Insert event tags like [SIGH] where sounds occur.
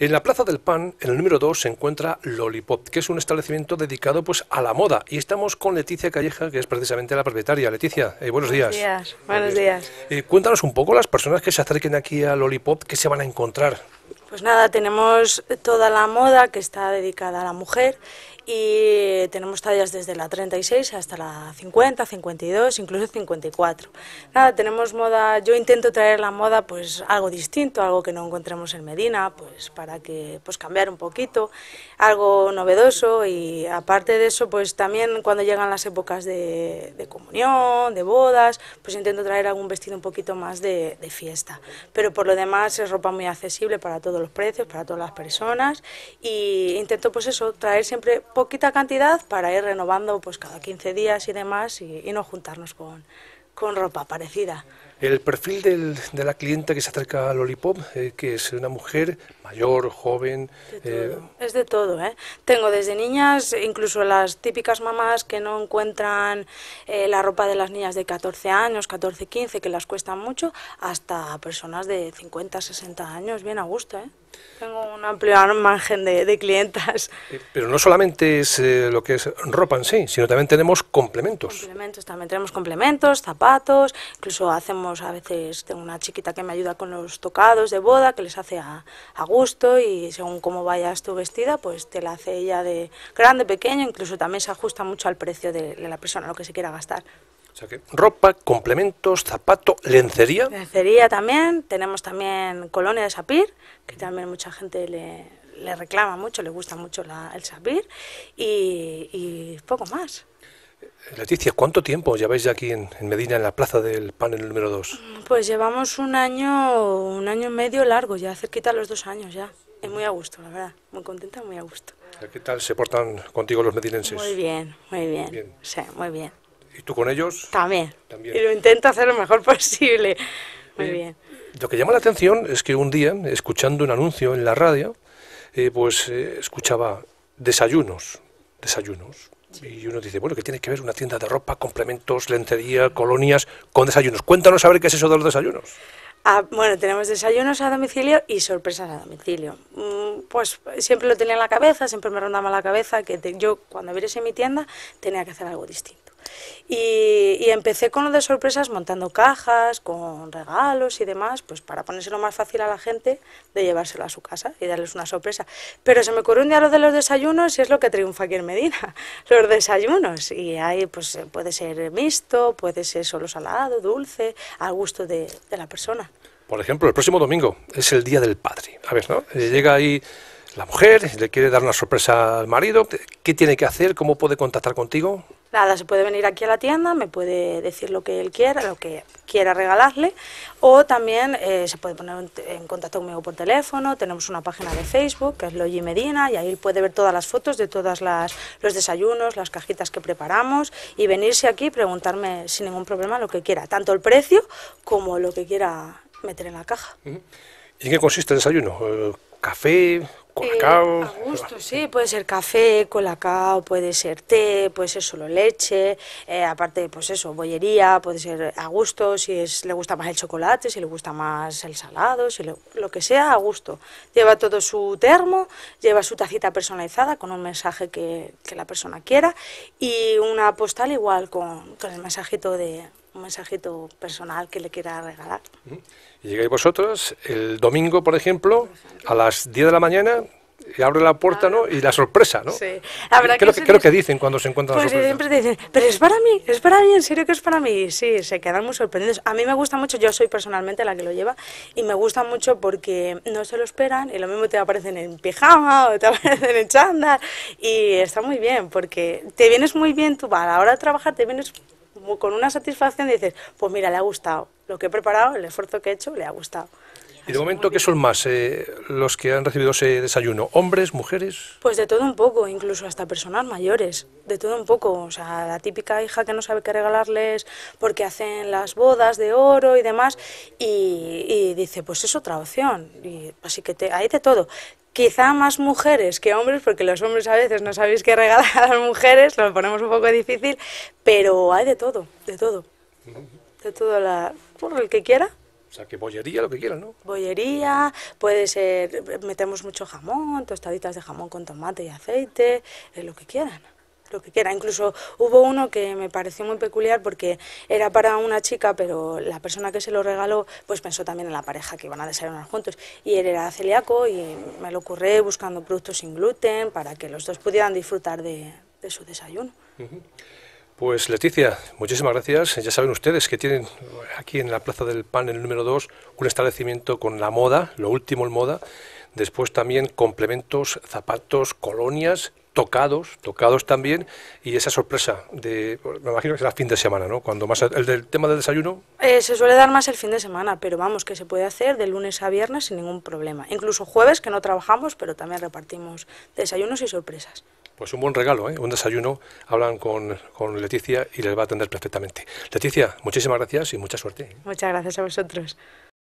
En la Plaza del Pan, en el número 2, se encuentra Lollipop, que es un establecimiento dedicado pues, a la moda. Y estamos con Leticia Calleja, que es precisamente la propietaria. Leticia, eh, buenos, días. Buenos días. Eh, cuéntanos un poco las personas que se acerquen aquí a Lollipop, ¿qué se van a encontrar? Pues nada, tenemos toda la moda que está dedicada a la mujer y tenemos tallas desde la 36 hasta la 50, 52, incluso 54. Nada, tenemos moda, yo intento traer la moda pues algo distinto, algo que no encontremos en Medina, pues para que pues cambiar un poquito, algo novedoso y aparte de eso pues también cuando llegan las épocas de, comunión, de bodas, pues intento traer algún vestido un poquito más de, de fiesta. Pero por lo demás es ropa muy accesible para todos los precios, para todas las personas y intento pues eso, traer siempre poquita cantidad para ir renovando pues cada 15 días y demás y, y no juntarnos con, con ropa parecida. El perfil de la clienta que se acerca a Lollipop, eh, que es una mujer mayor, joven. Eh, es de todo, ¿eh? Tengo desde niñas, incluso las típicas mamás que no encuentran la ropa de las niñas de 14 años, 14, 15, que las cuestan mucho, hasta personas de 50, 60 años, bien a gusto, Tengo un amplio margen de, de clientas. Pero no solamente es lo que es ropa en sí, sino también tenemos complementos. Complementos, también tenemos complementos, zapatos, incluso hacemos a veces tengo una chiquita que me ayuda con los tocados de boda, que les hace a, gusto y según cómo vayas tu vestida, pues te la hace ella de grande, pequeño, incluso también se ajusta mucho al precio de, la persona, lo que se quiera gastar. O sea que ropa, complementos, zapato, lencería. Lencería también. Tenemos también colonia de sapir, que también mucha gente le, reclama mucho, le gusta mucho el sapir. y poco más. Leticia, ¿cuánto tiempo lleváis ya aquí en, Medina, en la plaza del panel número 2? Mm, pues llevamos un año, un año y medio largo, ya cerquita los dos años ya. Es muy a gusto, la verdad. Muy contenta, muy a gusto. ¿Qué tal se portan contigo los medinenses? Muy bien, muy bien. Sí, muy bien. ¿Y tú con ellos? También. También. Y lo intento hacer lo mejor [LAUGHS] posible. Muy eh, bien. Lo que llama la atención es que un día, escuchando un anuncio en la radio, eh, pues eh, escuchaba desayunos, desayunos. Y uno dice, bueno, que tiene que ver una tienda de ropa, complementos, lentería, colonias con desayunos? Cuéntanos a ver qué es eso de los desayunos. Ah, bueno, tenemos desayunos a domicilio y sorpresas a domicilio. Mm, pues siempre lo tenía en la cabeza, siempre me rondaba la cabeza que yo cuando abriese mi tienda tenía que hacer algo distinto. Y, empecé con lo de sorpresas montando cajas, con regalos y demás, pues para ponérselo más fácil a la gente de llevárselo a su casa y darles una sorpresa. Pero se me ocurrió un día lo de los desayunos y es lo que triunfa aquí en Medina, [LAUGHS] los desayunos. Y ahí pues eh, puede ser mixto, puede ser solo salado, dulce, al gusto de, de la persona. Por ejemplo, el próximo domingo es el Día del Padre. A ver, ¿no? Eh, llega ahí la mujer, le quiere dar una sorpresa al marido. ¿Qué tiene que hacer? ¿Cómo puede contactar contigo? nada, se puede venir aquí a la tienda, me puede decir lo que él quiera, lo que quiera regalarle, o también eh, se puede poner en contacto conmigo por teléfono, tenemos una página de Facebook que es Logi Medina y ahí puede ver todas las fotos de todos los desayunos, las cajitas que preparamos y venirse aquí y preguntarme sin ningún problema lo que quiera, tanto el precio como lo que quiera meter en la caja. ¿Y en qué consiste el desayuno? Eh, ¿Café? Eh, a gusto, sí, puede ser café, colacao, puede ser té, puede ser solo leche, eh, aparte, pues eso, bollería, puede ser a gusto, si es, le gusta más el chocolate, si le gusta más el salado, si lo que sea, a gusto. Lleva todo su termo, lleva su tacita personalizada con un mensaje que, la persona quiera y una postal igual con, con el mensajito de, un mensajito personal que le quiera regalar. Y llegáis vosotros el domingo, por ejemplo, a las 10 de la mañana, y abre la puerta, ¿no? Y la sorpresa, ¿no? Sí. creo, que, que dicen cuando se encuentran pues la sorpresa. siempre dicen, pero es para mí, es para mí, en serio que es para mí. Sí, se quedan muy sorprendidos. A mí me gusta mucho, yo soy personalmente la que lo lleva, y me gusta mucho porque no se lo esperan, y lo mismo te aparecen en pijama o te [LAUGHS] aparecen en chándal, y está muy bien, porque te vienes muy bien tú, a la hora de trabajar te vienes con una satisfacción dices, pues mira, le ha gustado. Lo que he preparado, el esfuerzo que he hecho, le ha gustado. ¿Y de momento qué son más eh, los que han recibido ese desayuno? ¿Hombres, mujeres? Pues de todo un poco, incluso hasta personas mayores, de todo un poco. O sea, la típica hija que no sabe qué regalarles porque hacen las bodas de oro y demás, y, dice, pues es otra opción. así que hay de todo quizá más mujeres que hombres, porque los hombres a veces no sabéis qué regalar a las mujeres, lo ponemos un poco difícil, pero hay de todo, de todo. De todo la, por el que quiera. O sea, que bollería, lo que quieran, ¿no? Bollería, puede ser, metemos mucho jamón, tostaditas de jamón con tomate y aceite, eh, lo que quieran lo que quiera. Incluso hubo uno que me pareció muy peculiar porque era para una chica, pero la persona que se lo regaló pues pensó también en la pareja que iban a desayunar juntos. Y él era celíaco y me lo ocurrió buscando productos sin gluten para que los dos pudieran disfrutar de, su desayuno. Pues Leticia, muchísimas gracias. Ya saben ustedes que tienen aquí en la Plaza del Pan, en el número 2, un establecimiento con la moda, lo último en moda. Después también complementos, zapatos, colonias tocados, tocados también, y esa sorpresa de, me imagino que será fin de semana, ¿no? Cuando más, ¿El del tema del desayuno? Eh, se suele dar más el fin de semana, pero vamos, que se puede hacer de lunes a viernes sin ningún problema. Incluso jueves, que no trabajamos, pero también repartimos desayunos y sorpresas. Pues un buen regalo, ¿eh? un desayuno. Hablan con, con Leticia y les va a atender perfectamente. Leticia, muchísimas gracias y mucha suerte. ¿eh? Muchas gracias a vosotros.